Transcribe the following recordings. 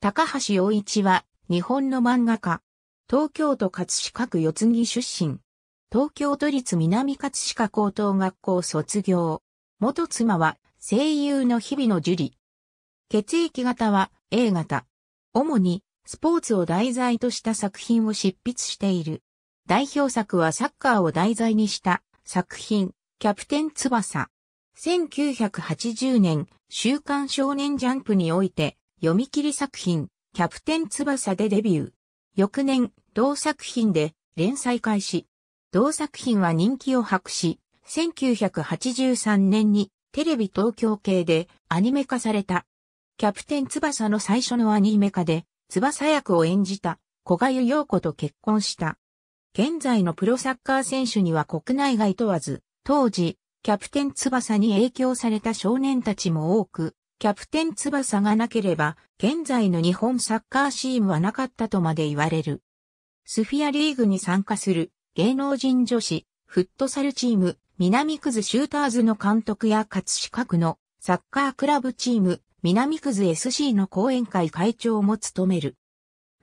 高橋洋一は日本の漫画家。東京都葛飾区四つ木出身。東京都立南葛飾高等学校卒業。元妻は声優の日々の樹里。血液型は A 型。主にスポーツを題材とした作品を執筆している。代表作はサッカーを題材にした作品、キャプテン翼。1980年、週刊少年ジャンプにおいて読み切り作品、キャプテン翼でデビュー。翌年、同作品で連載開始。同作品は人気を博し、1983年にテレビ東京系でアニメ化された。キャプテン翼の最初のアニメ化で、翼役を演じた小賀ゆ陽子と結婚した。現在のプロサッカー選手には国内外問わず、当時、キャプテン翼に影響された少年たちも多く、キャプテン翼がなければ、現在の日本サッカーチームはなかったとまで言われる。スフィアリーグに参加する芸能人女子、フットサルチーム、南クズシューターズの監督や葛飾区のサッカークラブチーム、南クズ SC の講演会会長も務める。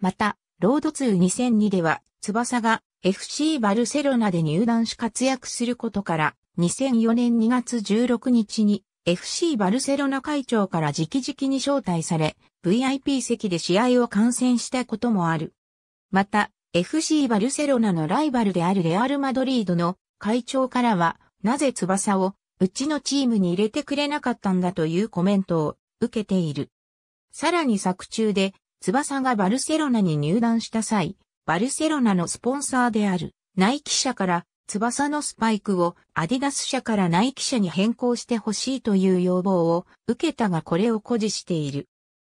また、ロードー2002では、翼が FC バルセロナで入団し活躍することから、2004年2月16日に FC バルセロナ会長から直々に招待され、VIP 席で試合を観戦したこともある。また、FC バルセロナのライバルであるレアル・マドリードの会長からは、なぜ翼をうちのチームに入れてくれなかったんだというコメントを受けている。さらに作中で、翼がバルセロナに入団した際、バルセロナのスポンサーであるナイキ社から翼のスパイクをアディダス社からナイキ社に変更してほしいという要望を受けたがこれを誇示している。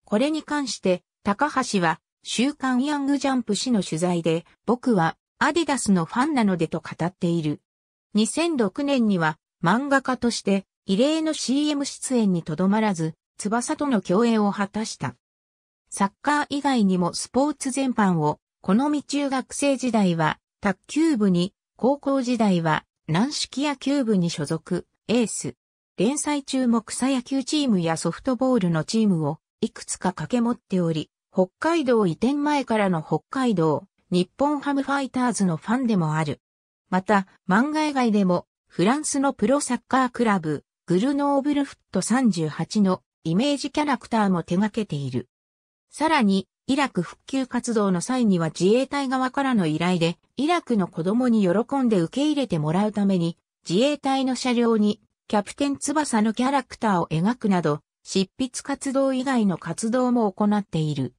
これに関して高橋は週刊ヤングジャンプ誌の取材で僕はアディダスのファンなのでと語っている。2006年には漫画家として異例の CM 出演にとどまらず翼との共演を果たした。サッカー以外にもスポーツ全般を好み中学生時代は卓球部に高校時代は軟式野球部に所属、エース。連載中も草野球チームやソフトボールのチームをいくつか掛け持っており、北海道移転前からの北海道、日本ハムファイターズのファンでもある。また、漫画以外でも、フランスのプロサッカークラブ、グルノーブルフット38のイメージキャラクターも手掛けている。さらに、イラク復旧活動の際には自衛隊側からの依頼で、イラクの子供に喜んで受け入れてもらうために、自衛隊の車両にキャプテン翼のキャラクターを描くなど、執筆活動以外の活動も行っている。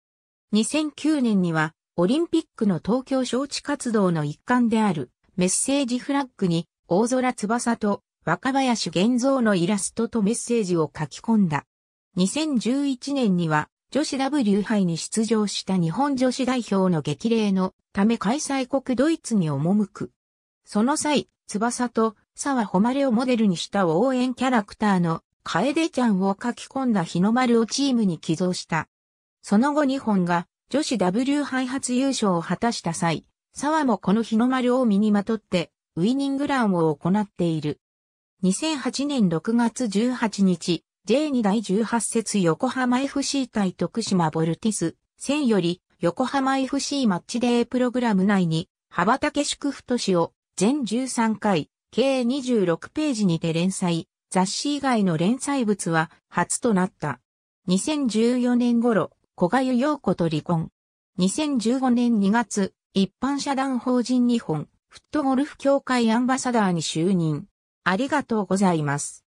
2009年には、オリンピックの東京招致活動の一環である、メッセージフラッグに、大空翼と若林玄造のイラストとメッセージを書き込んだ。2011年には、女子 W 杯に出場した日本女子代表の激励のため開催国ドイツに赴く。その際、翼と沢誉をモデルにした応援キャラクターの楓ちゃんを書き込んだ日の丸をチームに寄贈した。その後日本が女子 W 杯初優勝を果たした際、沢もこの日の丸を身にまとってウィニングランを行っている。2008年6月18日、J2 第18節横浜 FC 対徳島ボルティス1000より横浜 FC マッチデープログラム内に羽ばたけ祝福都市を全13回計26ページにて連載雑誌以外の連載物は初となった。2014年頃、小賀湯陽子と離婚。2015年2月、一般社団法人日本、フットゴルフ協会アンバサダーに就任。ありがとうございます。